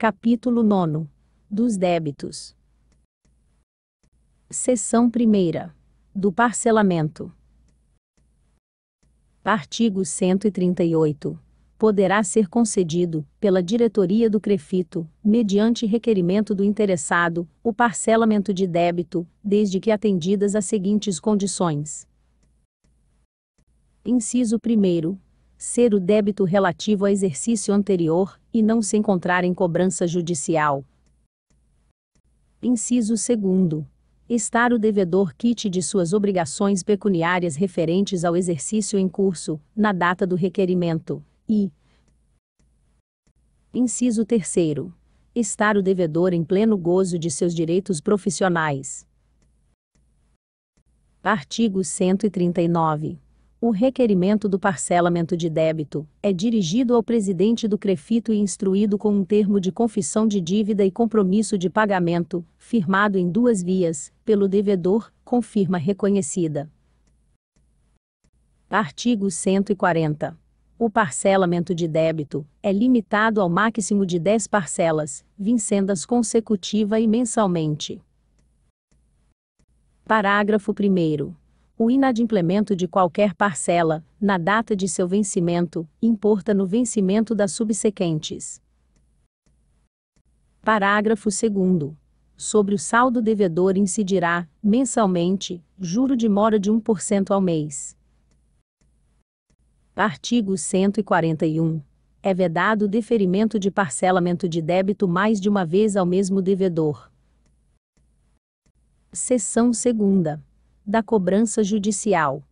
Capítulo 9. Dos débitos. Seção 1. Do parcelamento. Artigo 138. Poderá ser concedido, pela diretoria do CREFITO, mediante requerimento do interessado, o parcelamento de débito, desde que atendidas as seguintes condições. Inciso 1. Ser o débito relativo ao exercício anterior, e não se encontrar em cobrança judicial. Inciso 2. Estar o devedor quite de suas obrigações pecuniárias referentes ao exercício em curso, na data do requerimento, e. Inciso 3. Estar o devedor em pleno gozo de seus direitos profissionais. Artigo 139. O requerimento do parcelamento de débito é dirigido ao presidente do CREFITO e instruído com um termo de confissão de dívida e compromisso de pagamento, firmado em duas vias, pelo devedor, com firma reconhecida. Artigo 140. O parcelamento de débito é limitado ao máximo de 10 parcelas, vincendas consecutiva e mensalmente. Parágrafo 1 o inadimplemento de qualquer parcela, na data de seu vencimento, importa no vencimento das subsequentes. Parágrafo 2. Sobre o saldo devedor incidirá, mensalmente, juro de mora de 1% ao mês. Artigo 141. É vedado o deferimento de parcelamento de débito mais de uma vez ao mesmo devedor. Seção 2 da cobrança judicial.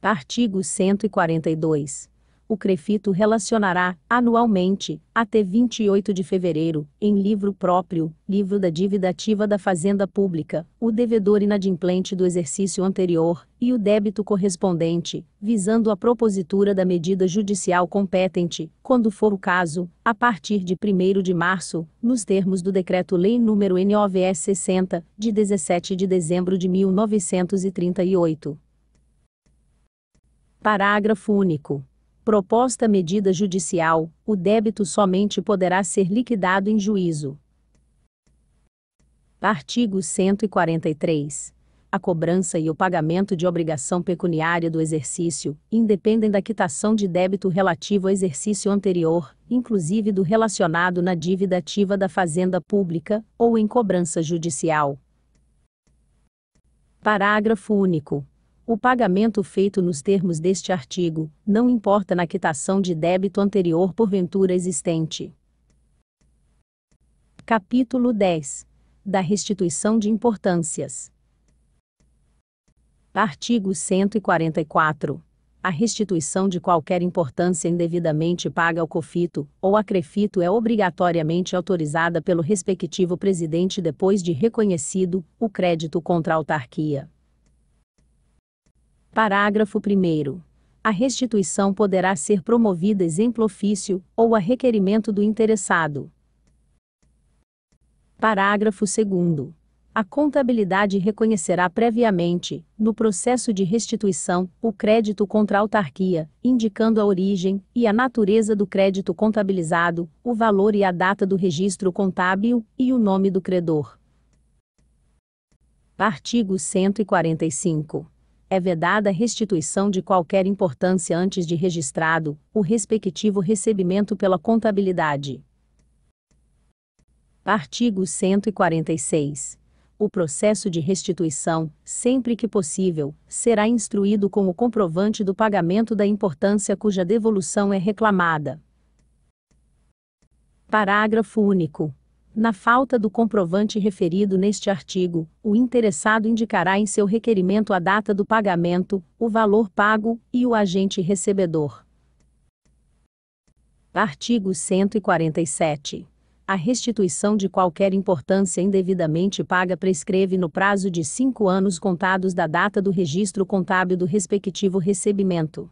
Artigo 142 o Crefito relacionará, anualmente, até 28 de fevereiro, em livro próprio, livro da dívida ativa da Fazenda Pública, o devedor inadimplente do exercício anterior, e o débito correspondente, visando a propositura da medida judicial competente, quando for o caso, a partir de 1 de março, nos termos do Decreto-Lei nº NOVS 60, de 17 de dezembro de 1938. Parágrafo único. Proposta medida judicial, o débito somente poderá ser liquidado em juízo. Artigo 143. A cobrança e o pagamento de obrigação pecuniária do exercício independem da quitação de débito relativo ao exercício anterior, inclusive do relacionado na dívida ativa da fazenda pública ou em cobrança judicial. Parágrafo único. O pagamento feito nos termos deste artigo não importa na quitação de débito anterior porventura existente. Capítulo 10. Da restituição de importâncias. Artigo 144. A restituição de qualquer importância indevidamente paga ao COFITO ou a CREFITO é obrigatoriamente autorizada pelo respectivo presidente depois de reconhecido o crédito contra a autarquia Parágrafo 1. A restituição poderá ser promovida exemplo ofício ou a requerimento do interessado. Parágrafo 2. A contabilidade reconhecerá previamente, no processo de restituição, o crédito contra a autarquia, indicando a origem e a natureza do crédito contabilizado, o valor e a data do registro contábil e o nome do credor. Artigo 145 é vedada a restituição de qualquer importância antes de registrado o respectivo recebimento pela contabilidade. Artigo 146. O processo de restituição, sempre que possível, será instruído com o comprovante do pagamento da importância cuja devolução é reclamada. Parágrafo único. Na falta do comprovante referido neste artigo, o interessado indicará em seu requerimento a data do pagamento, o valor pago e o agente recebedor. Artigo 147. A restituição de qualquer importância indevidamente paga prescreve no prazo de cinco anos contados da data do registro contábil do respectivo recebimento.